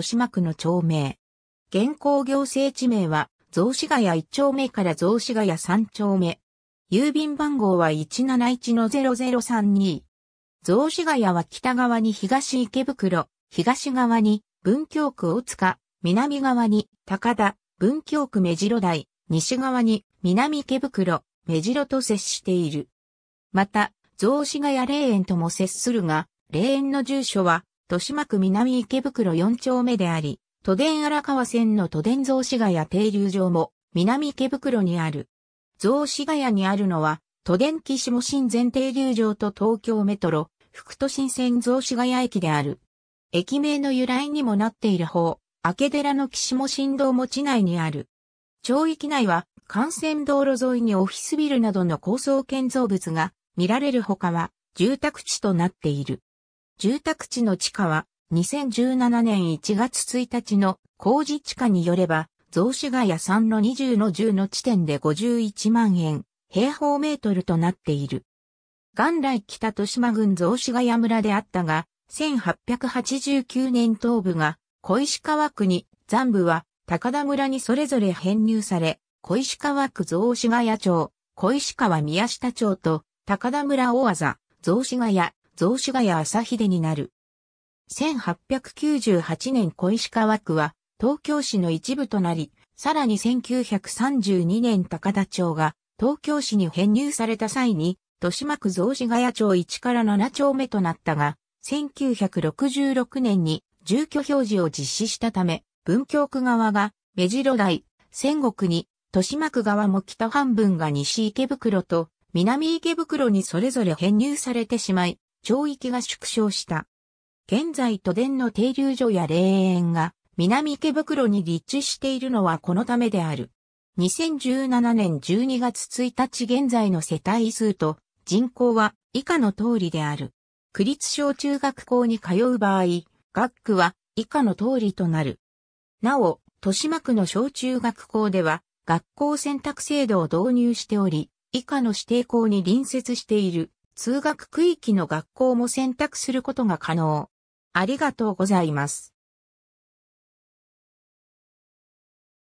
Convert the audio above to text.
豊島区の町名。現行行政地名は、雑司ヶ谷1丁目から雑司ヶ谷3丁目。郵便番号は171-0032。雑司ヶ谷は北側に東池袋、東側に文京区大塚、南側に高田、文京区目白台、西側に南池袋、目白と接している。また、雑司ヶ谷霊園とも接するが、霊園の住所は豊島区南池袋4丁目であり、都電荒川線の都電雑司ヶ谷停留場も南池袋にある。雑司ヶ谷にあるのは、都電岸下新前停留場と東京メトロ、副都心線雑司ヶ谷駅である。駅名の由来にもなっている方、明寺の岸も新道も地内にある。町域内は、幹線道路沿いにオフィスビルなどの高層建造物が見られるほかは、住宅地となっている。住宅地の地価は2017年1月1日の工事地価によれば、雑司ヶ谷3の20の10の地点で51万円、平方メートルとなっている。元来北豊島郡雑司ヶ谷村であったが、1889年東部が小石川区に、残部は高田村にそれぞれ編入され、小石川区雑司ヶ谷町、小石川宮下町と高田村大技、雑司ヶ谷、増主ヶ谷朝秀になる。1898年小石川区は東京市の一部となり、さらに1932年高田町が東京市に編入された際に、豊島区増子ヶ谷町1から7丁目となったが、1966年に住居表示を実施したため、文京区側が目白台、仙国に、豊島区側も北半分が西池袋と南池袋にそれぞれ編入されてしまい、町域が縮小した。現在都電の停留所や霊園が南池袋に立地しているのはこのためである。2017年12月1日現在の世帯数と人口は以下の通りである。区立小中学校に通う場合、学区は以下の通りとなる。なお、豊島区の小中学校では学校選択制度を導入しており、以下の指定校に隣接している通学区域の学校も選択することが可能。ありがとうございます。